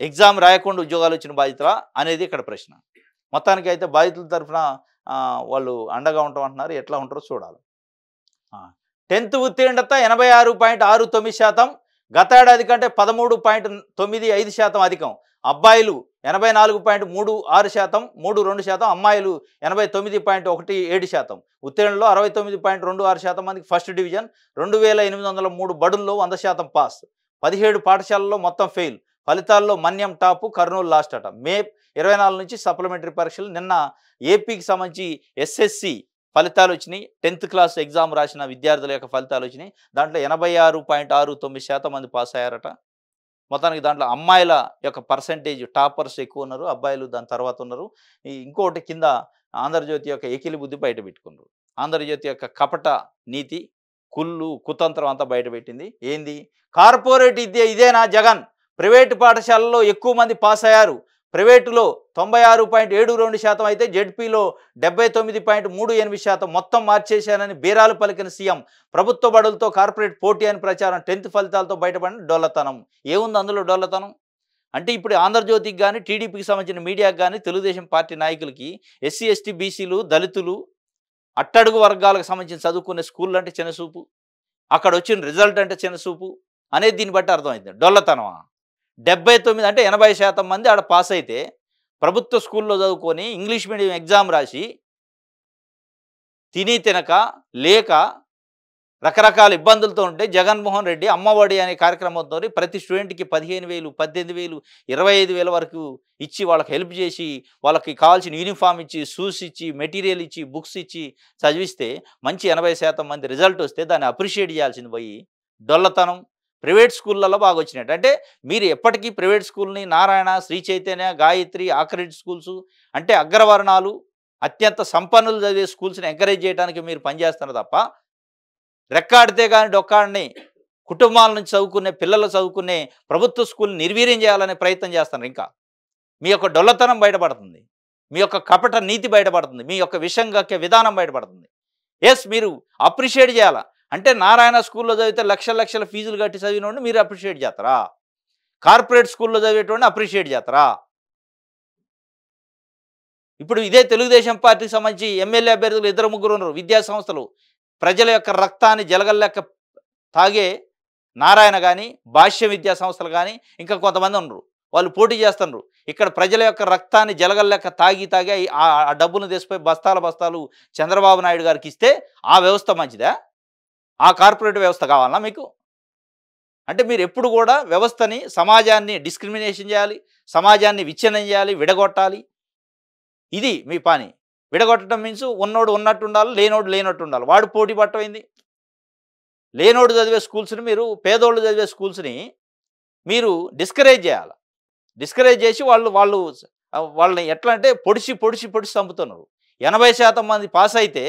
ఎగ్జామ్ రాయకుండా ఉద్యోగాలు వచ్చిన బాధితుల అనేది ఇక్కడ ప్రశ్న మొత్తానికి అయితే బాధితుల తరఫున వాళ్ళు అండగా ఉంటాం అంటున్నారు ఎట్లా ఉంటారో చూడాలి టెన్త్ ఉత్తీర్ణత ఎనభై ఆరు పాయింట్ ఆరు తొమ్మిది శాతం గతేడాది కంటే పదమూడు పాయింట్ తొమ్మిది ఐదు శాతం అధికం అబ్బాయిలు ఎనభై నాలుగు పాయింట్ మూడు ఆరు శాతం మూడు రెండు శాతం అమ్మాయిలు ఎనభై తొమ్మిది పాయింట్ ఒకటి ఏడు శాతం ఉత్తీర్ణలో అరవై తొమ్మిది పాయింట్ రెండు ఆరు శాతం మందికి ఫస్ట్ డివిజన్ రెండు వేల ఎనిమిది వందల మూడు బడుల్లో వంద శాతం పాస్ పదిహేడు పాఠశాలల్లో మొత్తం ఫెయిల్ ఫలితాల్లో మన్యం టాపు కర్నూలు లాస్ట్ అట మే ఇరవై నాలుగు నుంచి సప్లిమెంటరీ పరీక్షలు నిన్న ఏపీకి సంబంధించి ఎస్ఎస్సి ఫలితాలు వచ్చినాయి టెన్త్ క్లాస్ ఎగ్జామ్ రాసిన విద్యార్థుల యొక్క ఫలితాలు వచ్చినాయి దాంట్లో ఎనభై ఆరు పాయింట్ ఆరు తొమ్మిది శాతం మంది పాస్ అయ్యారట మొత్తానికి దాంట్లో అమ్మాయిల యొక్క పర్సంటేజ్ టాపర్స్ ఎక్కువ ఉన్నారు అబ్బాయిలు దాని తర్వాత ఉన్నారు ఇంకోటి కింద ఆంధ్రజ్యోతి యొక్క ఎకిలి బుద్ధి బయట పెట్టుకున్నారు ఆంధ్రజ్యోతి యొక్క కపట నీతి కుళ్ళు కుతంత్రం అంతా బయటపెట్టింది ఏంది కార్పొరేట్ ఇదే ఇదేనా జగన్ ప్రైవేటు పాఠశాలలో ఎక్కువ మంది పాస్ అయ్యారు ప్రైవేటులో తొంభై ఆరు పాయింట్ ఏడు రెండు శాతం అయితే జెడ్పీలో డెబ్బై తొమ్మిది పాయింట్ మూడు ఎనిమిది శాతం మొత్తం మార్చేశానని బీరాలు పలికిన సీఎం ప్రభుత్వ బడులతో కార్పొరేట్ పోటీ అని ప్రచారం టెన్త్ ఫలితాలతో బయటపడిన డొల్లతనం ఏముంది అందులో డొల్లతనం అంటే ఇప్పుడు ఆంధ్రజ్యోతికి కానీ టీడీపీకి సంబంధించిన మీడియాకి కానీ తెలుగుదేశం పార్టీ నాయకులకి ఎస్సీ ఎస్టీ బీసీలు దళితులు అట్టడుగు వర్గాలకు సంబంధించి చదువుకునే స్కూళ్ళు అంటే చిన్నసూపు అక్కడ వచ్చిన రిజల్ట్ అంటే చిన్నసూపు అనేది దీన్ని బట్టి అర్థమైంది డొల్లతనమా డెబ్బై తొమ్మిది అంటే ఎనభై శాతం మంది ఆడ పాస్ అయితే ప్రభుత్వ స్కూల్లో చదువుకొని ఇంగ్లీష్ మీడియం ఎగ్జామ్ రాసి తిని తినక లేక రకరకాల ఇబ్బందులతో ఉంటే జగన్మోహన్ రెడ్డి అమ్మఒడి అనే కార్యక్రమంతో ప్రతి స్టూడెంట్కి పదిహేను వేలు పద్దెనిమిది వేలు ఇరవై ఐదు వేల వరకు ఇచ్చి వాళ్ళకి హెల్ప్ చేసి వాళ్ళకి కావాల్సిన యూనిఫామ్ ఇచ్చి షూస్ ఇచ్చి మెటీరియల్ ఇచ్చి బుక్స్ ఇచ్చి చదివిస్తే మంచి ఎనభై శాతం మంది రిజల్ట్ వస్తే దాన్ని అప్రిషియేట్ చేయాల్సింది పోయి డొల్లతనం ప్రైవేట్ స్కూళ్ళలో బాగా వచ్చినట్టు అంటే మీరు ఎప్పటికీ ప్రైవేట్ స్కూల్ని నారాయణ శ్రీ చైతన్య గాయత్రి ఆక్రెడ్ స్కూల్స్ అంటే అగ్రవర్ణాలు అత్యంత సంపన్నులు చదివే స్కూల్స్ని ఎంకరేజ్ చేయడానికి మీరు పనిచేస్తారు తప్ప రెక్కాడితే కానీ డొక్కాడిని కుటుంబాల నుంచి చదువుకునే పిల్లలు చదువుకునే ప్రభుత్వ స్కూల్ని నిర్వీర్యం చేయాలనే ప్రయత్నం చేస్తున్నారు ఇంకా మీ యొక్క డొల్లతనం బయటపడుతుంది మీ యొక్క కపట నీతి బయటపడుతుంది మీ యొక్క విషంగా విధానం బయటపడుతుంది ఎస్ మీరు అప్రిషియేట్ చేయాలా అంటే నారాయణ స్కూల్లో చదివితే లక్షల లక్షల ఫీజులు కట్టి చదివినోడిని మీరు అప్రిషియేట్ చేస్తారా కార్పొరేట్ స్కూల్లో చదివేటువంటి అప్రిషియేట్ చేస్తారా ఇప్పుడు ఇదే తెలుగుదేశం పార్టీకి సంబంధించి ఎమ్మెల్యే అభ్యర్థులు ఇద్దరు ముగ్గురు ఉన్నారు విద్యా సంస్థలు ప్రజల యొక్క రక్తాన్ని జలగల్లెక్క తాగే నారాయణ కానీ భాష్య విద్యా సంస్థలు కానీ ఇంకా కొంతమంది ఉన్నారు వాళ్ళు పోటీ చేస్తున్నారు ఇక్కడ ప్రజల యొక్క రక్తాన్ని జలగల్లెక్క తాగి తాగి ఆ డబ్బులు తీసిపోయి బస్తాల బస్తాలు చంద్రబాబు నాయుడు గారికి ఇస్తే ఆ వ్యవస్థ మంచిదా ఆ కార్పొరేట్ వ్యవస్థ కావాలా మీకు అంటే మీరు ఎప్పుడు కూడా వ్యవస్థని సమాజాన్ని డిస్క్రిమినేషన్ చేయాలి సమాజాన్ని విచ్ఛిన్నం చేయాలి విడగొట్టాలి ఇది మీ పని విడగొట్టడం మీన్స్ ఉన్నోడు ఉన్నట్టు ఉండాలి లేనోడు లేనట్టు ఉండాలి వాడు పోటీ పట్టమైంది లేనోడు చదివే స్కూల్స్ని మీరు పేదోళ్ళు చదివే స్కూల్స్ని మీరు డిస్కరేజ్ చేయాలి డిస్కరేజ్ చేసి వాళ్ళు వాళ్ళు వాళ్ళని ఎట్లా అంటే పొడిచి పొడిచి పొడిచి చంపుతున్నారు ఎనభై శాతం మంది పాస్ అయితే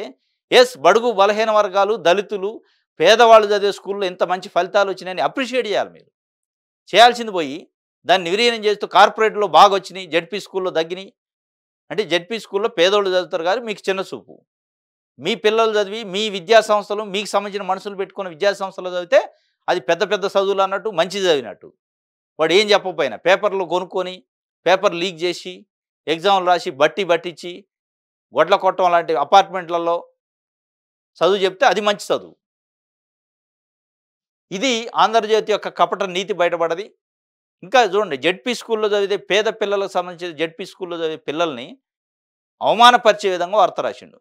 ఎస్ బడుగు బలహీన వర్గాలు దళితులు పేదవాళ్ళు చదివే స్కూల్లో ఇంత మంచి ఫలితాలు వచ్చినాయని అప్రిషియేట్ చేయాలి మీరు చేయాల్సింది పోయి దాన్ని నిర్వీర్యం చేస్తూ కార్పొరేట్లో బాగా వచ్చినాయి జడ్పీ స్కూల్లో తగ్గినాయి అంటే జడ్పీ స్కూల్లో పేదోళ్ళు చదువుతారు కానీ మీకు చిన్న చూపు మీ పిల్లలు చదివి మీ విద్యా సంస్థలు మీకు సంబంధించిన మనుషులు పెట్టుకున్న విద్యా సంస్థలు చదివితే అది పెద్ద పెద్ద చదువులు అన్నట్టు మంచి చదివినట్టు వాడు ఏం చెప్పకపోయినా పేపర్లు కొనుక్కొని పేపర్ లీక్ చేసి ఎగ్జామ్లు రాసి బట్టి బట్టించి గొడ్ల కొట్టడం లాంటి అపార్ట్మెంట్లలో చదువు చెప్తే అది మంచి చదువు ఇది ఆంధ్రజ్యోతి యొక్క కపట నీతి బయటపడది ఇంకా చూడండి జడ్పీ స్కూల్లో చదివితే పేద పిల్లలకు సంబంధించిన జడ్పీ స్కూల్లో చదివే పిల్లల్ని అవమానపరిచే విధంగా వార్త రాసిండు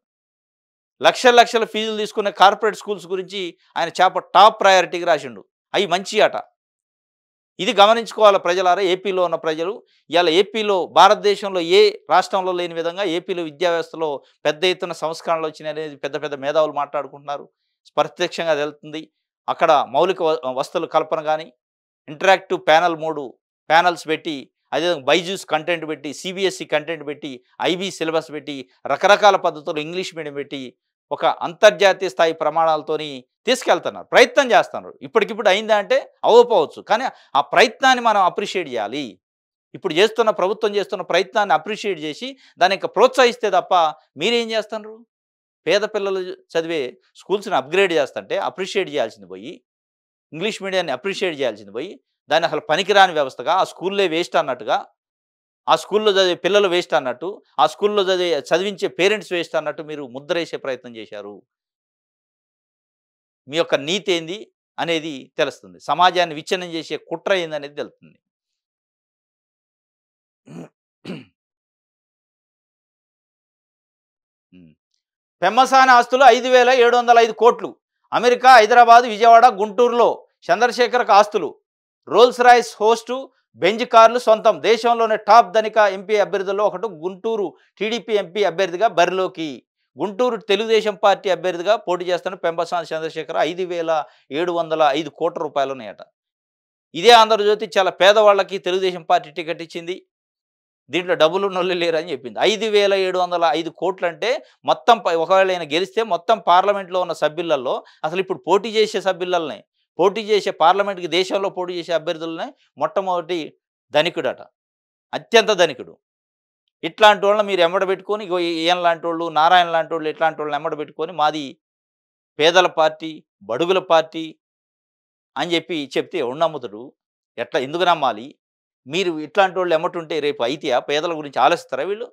లక్షల లక్షల ఫీజులు తీసుకునే కార్పొరేట్ స్కూల్స్ గురించి ఆయన చేప టాప్ ప్రయారిటీకి రాసిండు అవి మంచి ఆట ఇది గమనించుకోవాలి ప్రజలారా ఏపీలో ఉన్న ప్రజలు ఇలా ఏపీలో భారతదేశంలో ఏ రాష్ట్రంలో లేని విధంగా ఏపీలో విద్యా వ్యవస్థలో పెద్ద ఎత్తున సంస్కరణలు వచ్చినాయి అనేది పెద్ద పెద్ద మేధావులు మాట్లాడుకుంటున్నారు ప్రత్యక్షంగా తెలుతుంది అక్కడ మౌలిక వస్తువుల కల్పన కానీ ఇంటరాక్టివ్ ప్యానల్ మూడు ప్యానల్స్ పెట్టి అదేవిధంగా బైజూస్ కంటెంట్ పెట్టి సిబిఎస్ఈ కంటెంట్ పెట్టి ఐబీ సిలబస్ పెట్టి రకరకాల పద్ధతులు ఇంగ్లీష్ మీడియం పెట్టి ఒక అంతర్జాతీయ స్థాయి ప్రమాణాలతోని తీసుకెళ్తున్నారు ప్రయత్నం చేస్తున్నారు ఇప్పటికిప్పుడు అయిందా అంటే అవ్వపోవచ్చు కానీ ఆ ప్రయత్నాన్ని మనం అప్రిషియేట్ చేయాలి ఇప్పుడు చేస్తున్న ప్రభుత్వం చేస్తున్న ప్రయత్నాన్ని అప్రిషియేట్ చేసి దాన్ని ప్రోత్సహిస్తే తప్ప మీరేం చేస్తున్నారు పేద పిల్లలు చదివే స్కూల్స్ని అప్గ్రేడ్ చేస్తుంటే అప్రిషియేట్ చేయాల్సింది పోయి ఇంగ్లీష్ మీడియాన్ని అప్రిషియేట్ చేయాల్సింది పోయి దాన్ని అసలు పనికిరాని వ్యవస్థగా ఆ స్కూల్లే వేస్ట్ అన్నట్టుగా ఆ స్కూల్లో చదివే పిల్లలు వేస్ట్ అన్నట్టు ఆ స్కూల్లో చదివే చదివించే పేరెంట్స్ వేస్ట్ అన్నట్టు మీరు ముద్రేసే ప్రయత్నం చేశారు మీ యొక్క నీతి ఏంది అనేది తెలుస్తుంది సమాజాన్ని విచ్ఛిన్నం చేసే కుట్ర ఏందనేది తెలుస్తుంది పెమ్మసాని ఆస్తులు ఐదు వేల ఏడు వందల ఐదు కోట్లు అమెరికా హైదరాబాద్ విజయవాడ గుంటూరులో చంద్రశేఖర్కు ఆస్తులు రోల్స్ రాయిస్ హోస్టు బెంజ్ కార్లు సొంతం దేశంలోనే టాప్ ధనిక ఎంపీ అభ్యర్థుల్లో ఒకటి గుంటూరు టీడీపీ ఎంపీ అభ్యర్థిగా బరిలోకి గుంటూరు తెలుగుదేశం పార్టీ అభ్యర్థిగా పోటీ చేస్తున్న పెంపసాని చంద్రశేఖర్ ఐదు వేల ఏడు వందల ఐదు కోట్ల ఉన్నాయట ఇదే ఆంధ్రజ్యోతి చాలా పేదవాళ్ళకి తెలుగుదేశం పార్టీ టికెట్ ఇచ్చింది దీంట్లో డబ్బులు నొల్లు లేరని చెప్పింది ఐదు వేల ఏడు వందల ఐదు కోట్లు అంటే మొత్తం ఒకవేళ ఆయన గెలిస్తే మొత్తం పార్లమెంట్లో ఉన్న సభ్యులలో అసలు ఇప్పుడు పోటీ చేసే సభ్యులని పోటీ చేసే పార్లమెంట్కి దేశంలో పోటీ చేసే అభ్యర్థులని మొట్టమొదటి ధనికుడట అత్యంత ధనికుడు ఇట్లాంటి వాళ్ళని మీరు ఎమ్మడ పెట్టుకొని ఈయన లాంటి వాళ్ళు నారాయణ లాంటి వాళ్ళు ఇట్లాంటి వాళ్ళని ఎమ్మడ పెట్టుకొని మాది పేదల పార్టీ బడుగుల పార్టీ అని చెప్పి చెప్తే ఎవడు ఎట్లా ఎందుకు నమ్మాలి మీరు ఇట్లాంటి వాళ్ళు ఎమ్మటుంటే రేపు అయితేయా పేదల గురించి ఆలోచిస్తారా వీళ్ళు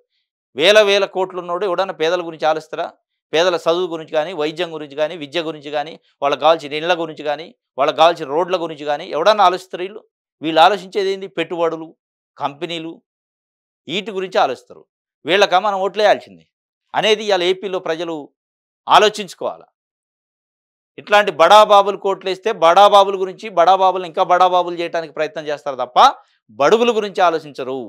వేల వేల కోట్లు ఉన్నోడు ఎవడన్నా పేదల గురించి ఆలోచిస్తారా పేదల చదువు గురించి కానీ వైద్యం గురించి కానీ విద్య గురించి కానీ వాళ్ళకి కావాల్సిన ఇళ్ల గురించి కానీ వాళ్ళకి కావాల్సిన రోడ్ల గురించి కానీ ఎవడన్నా ఆలోచిస్తారు వీళ్ళు వీళ్ళు ఆలోచించేది ఏంది పెట్టుబడులు కంపెనీలు వీటి గురించి ఆలోచిస్తారు వీళ్ళకా మనం ఓట్లేయాల్సింది అనేది ఇవాళ ఏపీలో ప్రజలు ఆలోచించుకోవాలి ఇట్లాంటి బడాబాబులు కోట్లేస్తే బడాబాబుల గురించి బడాబాబులు ఇంకా బడాబాబులు చేయడానికి ప్రయత్నం చేస్తారు తప్ప బడుగుల గురించి ఆలోచించరు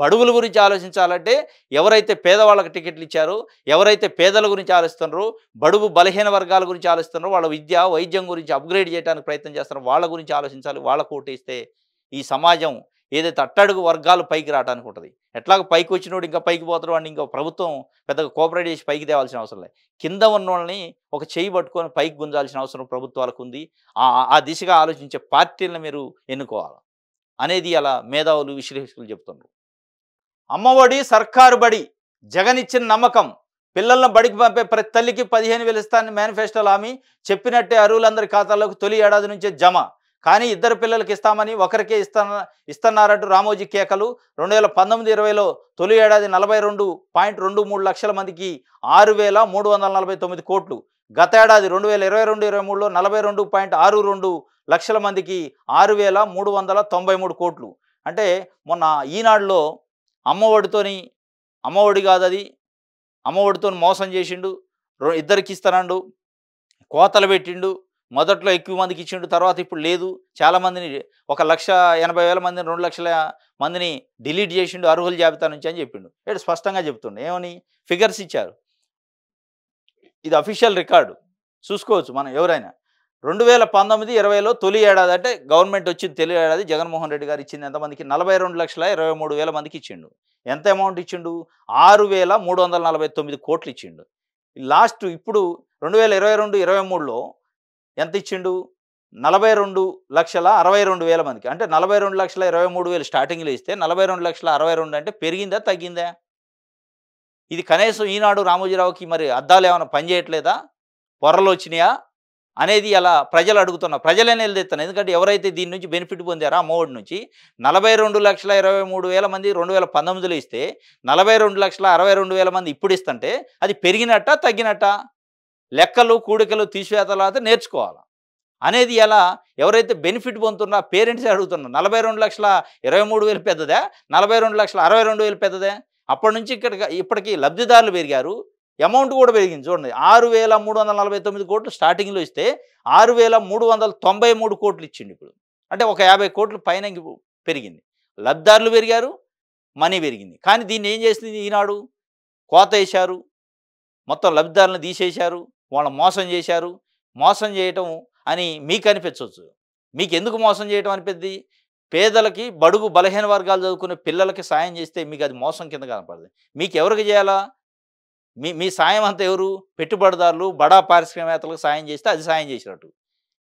బడుగుల గురించి ఆలోచించాలంటే ఎవరైతే పేదవాళ్ళకి టికెట్లు ఇచ్చారో ఎవరైతే పేదల గురించి ఆలోచిస్తున్నారో బడుగు బలహీన వర్గాల గురించి ఆలోచిస్తున్నారో వాళ్ళ విద్య వైద్యం గురించి అప్గ్రేడ్ చేయడానికి ప్రయత్నం చేస్తున్నారు వాళ్ళ గురించి ఆలోచించాలి వాళ్ళ కోటేస్తే ఈ సమాజం ఏదైతే అట్టడుగు వర్గాలు పైకి రావడానికి ఉంటుంది ఎట్లాగ పైకి వచ్చినోడు ఇంకా పైకి పోతాడు వాడిని ఇంకా ప్రభుత్వం పెద్దగా కోఆపరేట్ చేసి పైకి తేవాల్సిన అవసరం లేదు కింద ఉన్నోళ్ళని ఒక చేయి పట్టుకొని పైకి గుంజాల్సిన అవసరం ప్రభుత్వాలకు ఉంది ఆ దిశగా ఆలోచించే పార్టీలను మీరు ఎన్నుకోవాలి అనేది అలా మేధావులు విశ్లేషకులు చెప్తున్నారు అమ్మఒడి సర్కారు బడి జగనిచ్చిన నమ్మకం పిల్లలను బడికి పంపే ప్రతి తల్లికి పదిహేను వేలు ఇస్తానని మేనిఫెస్టోలో హామీ చెప్పినట్టే అరువులందరి ఖాతాలోకి తొలి ఏడాది నుంచే జమ కానీ ఇద్దరు పిల్లలకి ఇస్తామని ఒకరికే ఇస్తా ఇస్తున్నారంటూ రామోజీ కేకలు రెండు వేల పంతొమ్మిది ఇరవైలో తొలి ఏడాది నలభై రెండు పాయింట్ రెండు మూడు లక్షల మందికి ఆరు వేల మూడు వందల నలభై తొమ్మిది కోట్లు గత ఏడాది రెండు వేల ఇరవై రెండు ఇరవై మూడులో నలభై రెండు పాయింట్ ఆరు రెండు లక్షల మందికి ఆరు వేల మూడు వందల తొంభై మూడు కోట్లు అంటే మొన్న ఈనాడులో అమ్మఒడితోని అమ్మఒడి కాదు అది అమ్మఒడితో మోసం చేసిండు ఇద్దరికి ఇస్తానండు కోతలు పెట్టిండు మొదట్లో ఎక్కువ మందికి ఇచ్చిండు తర్వాత ఇప్పుడు లేదు చాలామందిని ఒక లక్ష ఎనభై వేల మందిని రెండు లక్షల మందిని డిలీట్ చేసిండు అర్హుల జాబితా నుంచి అని చెప్పిండు ఏడు స్పష్టంగా చెప్తుండే ఏమని ఫిగర్స్ ఇచ్చారు ఇది అఫీషియల్ రికార్డు చూసుకోవచ్చు మనం ఎవరైనా రెండు వేల పంతొమ్మిది ఇరవైలో తొలి ఏడాది అంటే గవర్నమెంట్ వచ్చింది తొలి ఏడాది జగన్మోహన్ రెడ్డి గారు ఇచ్చింది ఎంతమందికి నలభై రెండు లక్షల ఇరవై మూడు వేల మందికి ఇచ్చిండు ఎంత అమౌంట్ ఇచ్చిండు ఆరు వేల మూడు వందల నలభై తొమ్మిది కోట్లు ఇచ్చిండు లాస్ట్ ఇప్పుడు రెండు వేల ఇరవై రెండు ఇరవై మూడులో ఎంత ఇచ్చిండు నలభై రెండు లక్షల అరవై రెండు వేల మందికి అంటే నలభై రెండు లక్షల ఇరవై మూడు వేలు స్టార్టింగ్లో ఇస్తే నలభై రెండు లక్షల అరవై రెండు అంటే పెరిగిందా తగ్గిందా ఇది కనీసం ఈనాడు రామోజీరావుకి మరి అద్దాలు ఏమైనా పనిచేయట్లేదా పొరలు వచ్చినాయా అనేది అలా ప్రజలు అడుగుతున్న ప్రజలే నిలదెత్తాను ఎందుకంటే ఎవరైతే దీని నుంచి బెనిఫిట్ పొందారో ఆ మోడ్ నుంచి నలభై రెండు లక్షల ఇరవై మూడు వేల మంది రెండు వేల పంతొమ్మిదిలో ఇస్తే నలభై రెండు లక్షల అరవై రెండు వేల మంది ఇప్పుడు ఇస్తుంటే అది పెరిగినట్ట తగ్గినట్ట లెక్కలు కూడికలు తీసివేతలు అయితే నేర్చుకోవాలి అనేది ఎలా ఎవరైతే బెనిఫిట్ పొందుతున్నారో పేరెంట్స్ అడుగుతున్నారు నలభై రెండు లక్షల ఇరవై మూడు వేలు పెద్దదే నలభై రెండు లక్షల అరవై రెండు వేలు పెద్దదే అప్పటి నుంచి ఇక్కడ ఇప్పటికీ లబ్ధిదారులు పెరిగారు అమౌంట్ కూడా పెరిగింది చూడండి ఆరు వేల మూడు వందల నలభై తొమ్మిది కోట్లు స్టార్టింగ్లో ఇస్తే ఆరు వేల మూడు వందల తొంభై మూడు కోట్లు ఇచ్చింది ఇప్పుడు అంటే ఒక యాభై కోట్లు పైన పెరిగింది లబ్ధారులు పెరిగారు మనీ పెరిగింది కానీ దీన్ని ఏం చేసింది ఈనాడు కోత వేశారు మొత్తం లబ్ధిదారులను తీసేశారు వాళ్ళని మోసం చేశారు మోసం చేయటం అని మీకు అనిపించవచ్చు మీకు ఎందుకు మోసం చేయటం అనిపిద్ది పేదలకి బడుగు బలహీన వర్గాలు చదువుకునే పిల్లలకి సాయం చేస్తే మీకు అది మోసం కింద కనపడదు మీకు ఎవరికి చేయాలా మీ మీ సాయం అంతా ఎవరు పెట్టుబడిదారులు బడా పారిశ్రామికవేత్తలకు సాయం చేస్తే అది సాయం చేసినట్టు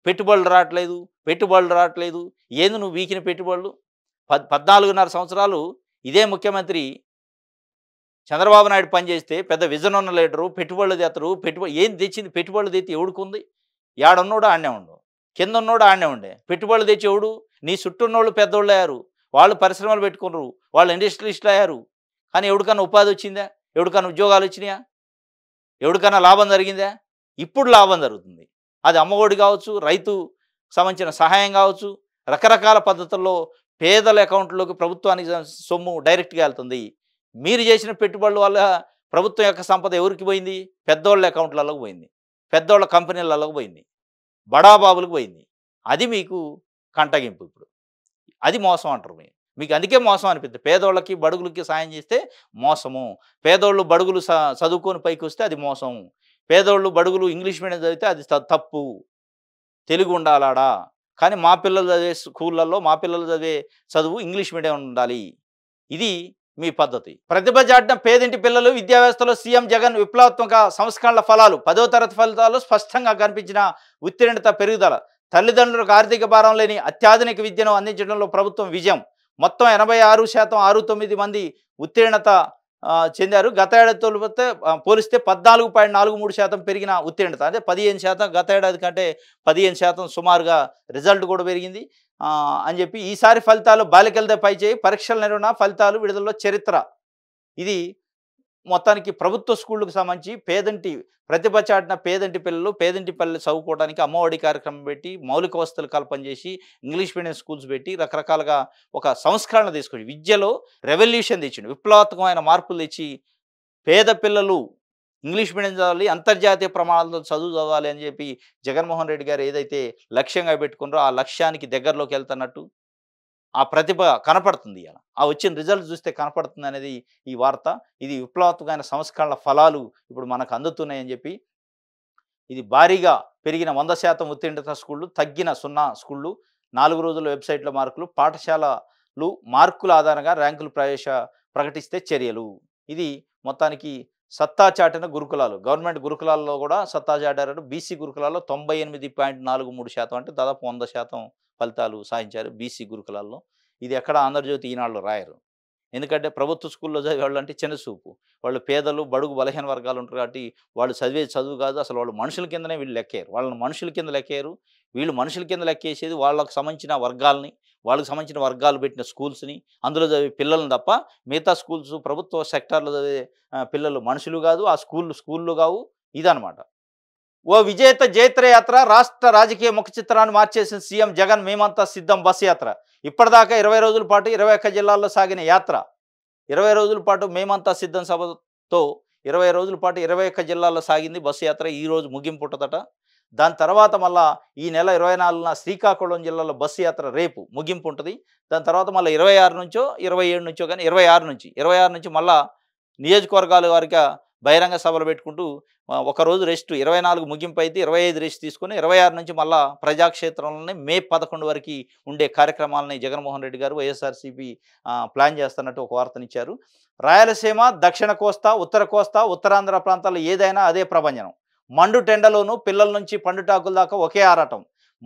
పెట్టుబడులు రావట్లేదు పెట్టుబడులు రావట్లేదు ఏంది నువ్వు వీకిన పెట్టుబడులు పద్ పద్నాలుగున్నర సంవత్సరాలు ఇదే ముఖ్యమంత్రి చంద్రబాబు నాయుడు పనిచేస్తే పెద్ద విజన్ ఉన్న లీడరు పెట్టుబడులు తెత్తరు పెట్టుబడి ఏం తెచ్చింది పెట్టుబడులు తెచ్చి ఎవడుకుంది ఏడున్నోడు ఆడనే ఉండు కింద ఉన్నోడు ఆడనే ఉండే పెట్టుబడులు తెచ్చి ఎవడు నీ చుట్టూన్నోళ్ళు పెద్దోళ్ళు అయ్యారు వాళ్ళు పరిశ్రమలు పెట్టుకున్నారు వాళ్ళు ఇండస్ట్రియలిస్టులు అయ్యారు కానీ ఎవడికన్నా ఉపాధి వచ్చిందా ఎవరికైనా ఉద్యోగాలు వచ్చినాయా ఎవరికైనా లాభం జరిగిందా ఇప్పుడు లాభం జరుగుతుంది అది అమ్మఒడి కావచ్చు రైతు సంబంధించిన సహాయం కావచ్చు రకరకాల పద్ధతుల్లో పేదల అకౌంట్లోకి ప్రభుత్వానికి సొమ్ము డైరెక్ట్గా వెళ్తుంది మీరు చేసిన పెట్టుబడుల వల్ల ప్రభుత్వం యొక్క సంపద ఎవరికి పోయింది పెద్దోళ్ళ అకౌంట్లలోకి పోయింది పెద్దోళ్ళ కంపెనీలలోకి పోయింది బడాబాబులకు పోయింది అది మీకు కంటగింపు ఇప్పుడు అది మోసం అంటారు మీరు మీకు అందుకే మోసం అనిపిస్తుంది పేదోళ్ళకి బడుగులకి సాయం చేస్తే మోసము పేదోళ్ళు బడుగులు చదువుకొని పైకి వస్తే అది మోసం పేదోళ్ళు బడుగులు ఇంగ్లీష్ మీడియం చదివితే అది తప్పు తెలుగు ఉండాలాడా కానీ మా పిల్లలు చదివే స్కూళ్ళల్లో మా పిల్లలు చదివే చదువు ఇంగ్లీష్ మీడియం ఉండాలి ఇది మీ పద్ధతి ప్రతిభ చాటిన పేదింటి పిల్లలు విద్యా వ్యవస్థలో సీఎం జగన్ విప్లవాత్మక సంస్కరణల ఫలాలు పదో తరగతి ఫలితాలు స్పష్టంగా కనిపించిన ఉత్తీర్ణత పెరుగుదల తల్లిదండ్రులకు ఆర్థిక భారం లేని అత్యాధునిక విద్యను అందించడంలో ప్రభుత్వం విజయం మొత్తం ఎనభై ఆరు శాతం ఆరు తొమ్మిది మంది ఉత్తీర్ణత చెందారు గత ఏడాదితో పోలిస్తే పద్నాలుగు పాయింట్ నాలుగు మూడు శాతం పెరిగిన ఉత్తీర్ణత అంటే పదిహేను శాతం గత ఏడాది కంటే పదిహేను శాతం సుమారుగా రిజల్ట్ కూడా పెరిగింది అని చెప్పి ఈసారి ఫలితాలు బాలికలదే పై చేయి పరీక్షల నిర్వహణ ఫలితాలు విడుదలలో చరిత్ర ఇది మొత్తానికి ప్రభుత్వ స్కూళ్ళకు సంబంధించి పేదంటి ప్రతిభ చాటిన పేదంటి పిల్లలు పేదంటి పిల్లలు చదువుకోవడానికి అమ్మఒడి కార్యక్రమం పెట్టి మౌలిక వసతులు కల్పన చేసి ఇంగ్లీష్ మీడియం స్కూల్స్ పెట్టి రకరకాలుగా ఒక సంస్కరణ తీసుకొచ్చి విద్యలో రెవల్యూషన్ తెచ్చిండు విప్లవాత్మకమైన మార్పులు తెచ్చి పేద పిల్లలు ఇంగ్లీష్ మీడియం చదవాలి అంతర్జాతీయ ప్రమాణాలతో చదువు చదవాలి అని చెప్పి జగన్మోహన్ రెడ్డి గారు ఏదైతే లక్ష్యంగా పెట్టుకున్నారో ఆ లక్ష్యానికి దగ్గరలోకి వెళ్తున్నట్టు ఆ ప్రతిభ కనపడుతుంది ఇలా ఆ వచ్చిన రిజల్ట్ చూస్తే కనపడుతుంది అనేది ఈ వార్త ఇది విప్లవాత్మకమైన సంస్కరణల ఫలాలు ఇప్పుడు మనకు అందుతున్నాయని చెప్పి ఇది భారీగా పెరిగిన వంద శాతం ఉత్తీర్ణత స్కూళ్ళు తగ్గిన సున్నా స్కూళ్ళు నాలుగు రోజుల వెబ్సైట్ల మార్కులు పాఠశాలలు మార్కుల ఆధారంగా ర్యాంకులు ప్రవేశ ప్రకటిస్తే చర్యలు ఇది మొత్తానికి సత్తా చాటిన గురుకులాలు గవర్నమెంట్ గురుకులాల్లో కూడా సత్తా చాటారు బీసీ గురుకులాల్లో తొంభై ఎనిమిది పాయింట్ నాలుగు మూడు శాతం అంటే దాదాపు వంద శాతం ఫలితాలు సాధించారు బీసీ గురుకులాల్లో ఇది ఎక్కడ ఆంధ్రజ్యోతి ఈనాళ్ళు రాయరు ఎందుకంటే ప్రభుత్వ స్కూల్లో వాళ్ళు అంటే చిన్న చూపు వాళ్ళు పేదలు బడుగు బలహీన వర్గాలు ఉంటారు కాబట్టి వాళ్ళు చదివే చదువు కాదు అసలు వాళ్ళు మనుషుల కిందనే వీళ్ళు లెక్కారు వాళ్ళని మనుషుల కింద లెక్కారు వీళ్ళు మనుషుల కింద లెక్కేసేది వాళ్ళకు సంబంధించిన వర్గాలని వాళ్ళకి సంబంధించిన వర్గాలు పెట్టిన స్కూల్స్ని అందులో చదివే పిల్లలను తప్ప మిగతా స్కూల్స్ ప్రభుత్వ సెక్టార్లో చదివే పిల్లలు మనుషులు కాదు ఆ స్కూళ్ళు స్కూళ్ళు కావు ఇదనమాట ఓ విజేత యాత్ర రాష్ట్ర రాజకీయ ముఖ చిత్రాన్ని మార్చేసిన సీఎం జగన్ మేమంతా సిద్ధం బస్ యాత్ర ఇప్పటిదాకా ఇరవై రోజుల పాటు ఇరవై ఒక్క జిల్లాల్లో సాగిన యాత్ర ఇరవై రోజుల పాటు మేమంతా సిద్ధం సభతో ఇరవై రోజుల పాటు ఇరవై ఒక్క జిల్లాల్లో సాగింది బస్సు యాత్ర ఈరోజు ముగింపుటదట దాని తర్వాత మళ్ళా ఈ నెల ఇరవై నాలుగున శ్రీకాకుళం జిల్లాలో బస్సు యాత్ర రేపు ముగింపు ఉంటుంది దాని తర్వాత మళ్ళీ ఇరవై ఆరు నుంచో ఇరవై ఏడు నుంచో కానీ ఇరవై ఆరు నుంచి ఇరవై ఆరు నుంచి మళ్ళా నియోజకవర్గాల వారిగా బహిరంగ సభలు పెట్టుకుంటూ ఒకరోజు రెస్ట్ ఇరవై నాలుగు ముగింపు అయితే ఇరవై ఐదు రెస్ట్ తీసుకుని ఇరవై ఆరు నుంచి మళ్ళా ప్రజాక్షేత్రంలోనే మే పదకొండు వరకు ఉండే కార్యక్రమాలని జగన్మోహన్ రెడ్డి గారు వైఎస్ఆర్సీపీ ప్లాన్ చేస్తున్నట్టు ఒక వార్తనిచ్చారు రాయలసీమ దక్షిణ కోస్తా ఉత్తర కోస్తా ఉత్తరాంధ్ర ప్రాంతాల్లో ఏదైనా అదే ప్రభంజనం మండు టెండలోనూ పిల్లల నుంచి పండుటాకుల దాకా ఒకే ఆరాటం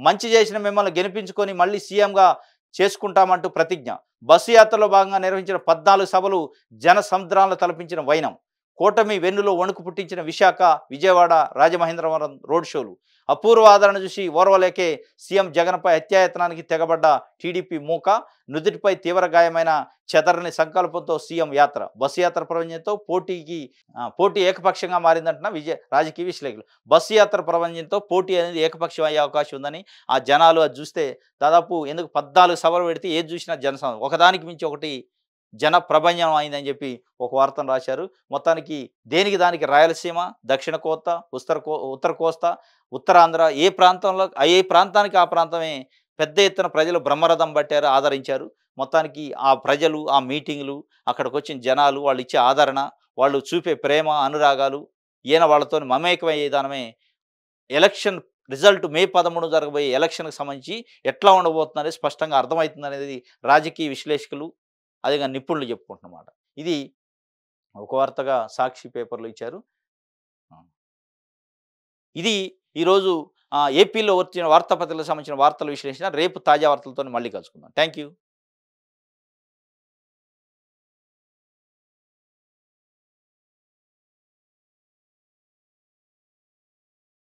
మంచి చేసిన మిమ్మల్ని గెలిపించుకొని మళ్ళీ సీఎంగా చేసుకుంటామంటూ ప్రతిజ్ఞ బస్సు యాత్రలో భాగంగా నిర్వహించిన పద్నాలుగు సభలు జన సముద్రాలను తలపించిన వైనం కూటమి వెన్నులో వణుకు పుట్టించిన విశాఖ విజయవాడ రాజమహేంద్రవరం రోడ్ షోలు అపూర్వ ఆదరణ చూసి ఓర్వలేకే సీఎం జగన్పై హత్యాయత్నానికి తెగబడ్డ టీడీపీ మూక నుదుటిపై తీవ్ర గాయమైన చెదరని సంకల్పంతో సీఎం యాత్ర బస్సు యాత్ర ప్రపంచంతో పోటీకి పోటీ ఏకపక్షంగా మారిందంటున్న విజయ రాజకీయ విశ్లేషకులు బస్సు యాత్ర ప్రపంచంతో పోటీ అనేది ఏకపక్షం అయ్యే అవకాశం ఉందని ఆ జనాలు అది చూస్తే దాదాపు ఎందుకు పద్నాలుగు సభలు పెడితే ఏది చూసినా జనసం ఒకదానికి మించి ఒకటి జన ప్రభంజనం అయిందని చెప్పి ఒక వార్తను రాశారు మొత్తానికి దేనికి దానికి రాయలసీమ దక్షిణ కోత ఉత్తర కో ఉత్తర కోస్తా ఉత్తరాంధ్ర ఏ ప్రాంతంలో ఏ ప్రాంతానికి ఆ ప్రాంతమే పెద్ద ఎత్తున ప్రజలు బ్రహ్మరథం పట్టారు ఆదరించారు మొత్తానికి ఆ ప్రజలు ఆ మీటింగ్లు అక్కడికి వచ్చిన జనాలు వాళ్ళు ఇచ్చే ఆదరణ వాళ్ళు చూపే ప్రేమ అనురాగాలు ఈయన వాళ్ళతో మమేకమయ్యే దానమే ఎలక్షన్ రిజల్ట్ మే పదమూడు జరగబోయే ఎలక్షన్కి సంబంధించి ఎట్లా ఉండబోతుందనేది స్పష్టంగా అర్థమవుతుంది అనేది రాజకీయ విశ్లేషకులు అదేగా నిపుణులు చెప్పుకుంటున్నమాట ఇది ఒక వార్తగా సాక్షి పేపర్లు ఇచ్చారు ఇది ఈరోజు ఏపీలో వచ్చిన వార్తాపత్రికలకు సంబంధించిన వార్తల విశ్లేషణ రేపు తాజా వార్తలతో మళ్ళీ కలుసుకుందాం థ్యాంక్